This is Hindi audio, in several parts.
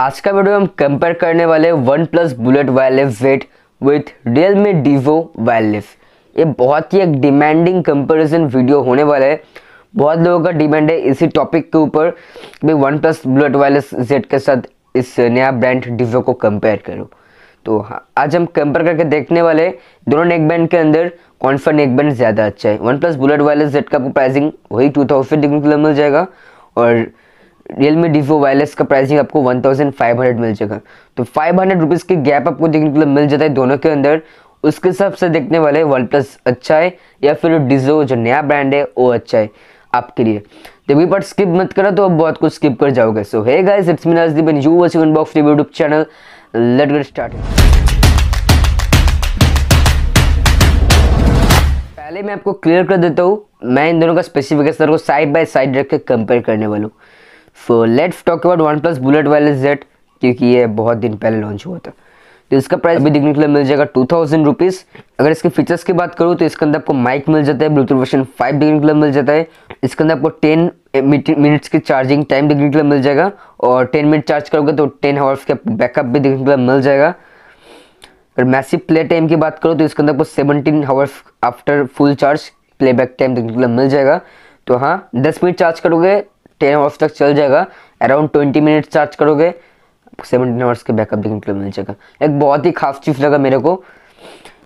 आज का वीडियो हम कंपेयर करने वाले वन प्लस बुलेट वायरलेस वेट with Realme Dizo wireless ये बहुत ही एक डिमांडिंग कंपेरिजन वीडियो होने वाला है बहुत लोगों का डिमांड है इसी टॉपिक के ऊपर भाई OnePlus bullet wireless Z के साथ इस नया ब्रांड डिवो को कंपेयर करो तो हाँ, आज हम कंपेयर करके देखने वाले दोनों नेक बैंड के अंदर कौन सा नेक बैंड ज़्यादा अच्छा है OnePlus bullet wireless Z का प्राइसिंग वही टू थाउजेंड डिग्री मिल जाएगा और रियल मी डिफो वायरलेस का प्राइसिंग आपको 1500 मिल जाएगा तो फाइव हंड्रेड रुपीज़ के गैप आपको देखने के लिए मिल जाता है दोनों के अंदर उसके हिसाब से देखने वाले वन प्लस अच्छा है या फिर डिजो जो नया ब्रांड है वो अच्छा है आपके लिए जब तभी पार्ट स्किप मत करो तो आप बहुत कुछ स्किप कर जाओगे सो है guys it's me Najdeep and you watching unbox YouTube channel let get start पहले मैं आपको क्लियर कर देता हूँ मैं इन दोनों का स्पेसिफिकेशन को साइड बाय साइड रख के कंपेयर करने वाला हूँ so let's talk about OnePlus bullet wireless Z क्योंकि ये बहुत दिन पहले लॉन्च हुआ था तो इसका प्राइस भी देखने के लिए मिल जाएगा टू थाउजेंड रुपीज़ अगर इसके फीचर्स की बात करूँ तो इसके अंदर आपको माइक मिल जाता है ब्लूटूथ वर्जन फाइव देखने के लिए मिल जाता है इसके अंदर आपको टेन मिनट्स की चार्जिंग टाइम देखने के लिए मिल जाएगा और टेन मिनट चार्ज करोगे तो टेन आवर्स का बैकअप भी देखने के लिए मिल जाएगा अगर मैसिव प्ले टाइम की बात करो तो इसके अंदर आपको seventeen hours after full charge playback time देखने के लिए मिल जाएगा तो हाँ दस मिनट चार्ज करोगे टेन आवर्स तक चल जाएगा अराउंड ट्वेंटी मिनट चार्ज करोगे सेवनटीन आवर्स के बैकअप देखने के लिए मिल जाएगा एक बहुत ही खास चीज़ लगा मेरे को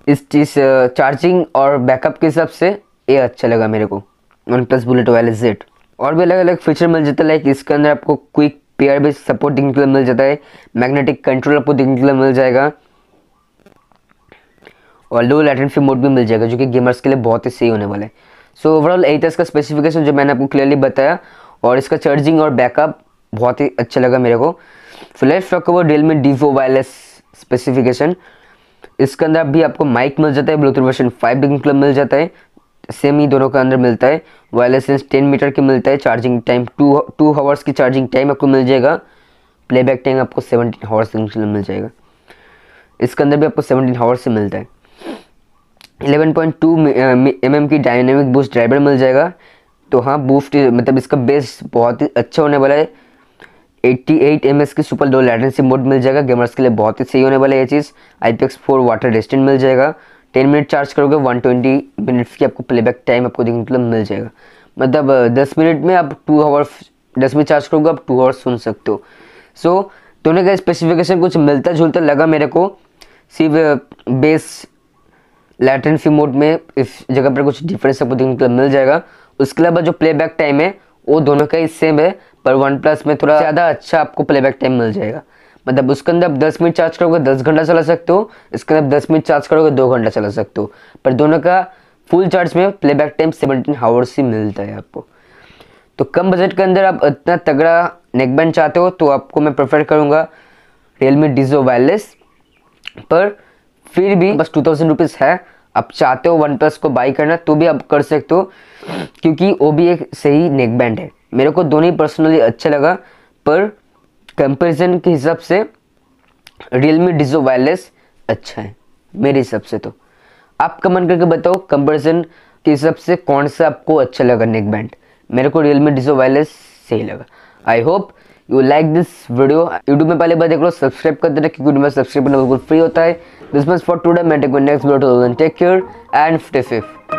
इस चीज़ चार्जिंग और बैकअप के हिसाब से ये अच्छा लगा मेरे को वन प्लस बुलेट वाले जेड और भी अलग अलग फीचर मिल जाते हैं लाइक इसके अंदर आपको क्विक पेयर भी सपोर्ट देखने के लिए मिल जाता है मैग्नेटिक कंट्रोल आपको देखने के लिए मिल जाएगा और लो लेटेंसी मोड भी मिल जाएगा जो कि गेमर्स के लिए बहुत ही सही होने वाला है सो ओवरऑल यही था इसका स्पेसिफिकेशन जो मैंने आपको क्लियरली बताया और इसका चार्जिंग और बैकअप बहुत ही अच्छा लगा मेरे को फ्लैश रखा वो डेल में डी वायरलेस स्पेसिफिकेशन इसके अंदर भी आपको माइक मिल जाता है ब्लूटूथ वर्शन फाइव क्लब मिल जाता है सेम ही दोनों के अंदर मिलता है वायरलेस रेंज टेन मीटर के मिलता है charging time two two hours की चार्जिंग टाइम आपको मिल जाएगा प्लेबैक टाइम आपको सेवनटीन हावर्स मतलब मिल जाएगा इसके अंदर भी आपको सेवनटीन हावर्स से मिलता है 11.2 पॉइंट एम की डायनेमिक बूस्ट ड्राइवर मिल जाएगा तो हाँ बूस्ट मतलब इसका बेस बहुत ही अच्छा होने वाला है 88 एट की सुपर लो लैटेंसी मोड मिल जाएगा गेमर्स के लिए बहुत ही सही होने वाला है ये चीज़ I P X four water resistant मिल जाएगा 10 मिनट चार्ज करोगे 120 मिनट्स की आपको प्लेबैक टाइम आपको देखने के लिए मिल जाएगा मतलब 10 मिनट में आप टू आवर्स दस मिनट चार्ज करोगे आप टू आवर्स सुन सकते हो सो दोनों का स्पेसिफिकेशन कुछ मिलता जुलता लगा मेरे को सिर्फ बेस लैटेंसी मोड में इस जगह पर कुछ डिफरेंस आपको देखने के लिए मिल जाएगा उसके अलावा जो प्लेबैक टाइम है वो दोनों का ही सेम है पर वन प्लस में थोड़ा ज़्यादा अच्छा आपको प्लेबैक टाइम मिल जाएगा मतलब उसके अंदर आप दस मिनट चार्ज करोगे दस घंटा चला सकते हो इसके अंदर दस मिनट चार्ज करोगे दो घंटा चला सकते हो पर दोनों का फुल चार्ज में प्लेबैक टाइम सेवनटीन हावर्स ही मिलता है आपको तो कम बजट के अंदर आप इतना तगड़ा नेकबैंड चाहते हो तो आपको मैं प्रेफर करूँगा रियलमी डिजो वायरलेस पर फिर भी बस टू थाउजेंड रुपीज़ है आप चाहते हो वन प्लस को बाई करना तो भी आप कर सकते हो क्योंकि वो भी एक सही नेक बैंड है मेरे को दोनों ही पर्सनली अच्छा लगा पर कंपेरिजन के हिसाब से रियल मी डिजो वायरलेस अच्छा है मेरे हिसाब से तो आप कमेंट करके बताओ कंपेरिजन के हिसाब से कौन सा आपको अच्छा लगा नेक बैंड मेरे को रियल मी डिजो वायरलेस सही लगा I hope you like this video YouTube में पहले बार देख लो सब्सक्राइब कर देना क्योंकि सब्सक्राइब करना बिल्कुल फ्री होता है This was for today. Meet again next video. take care and stay safe.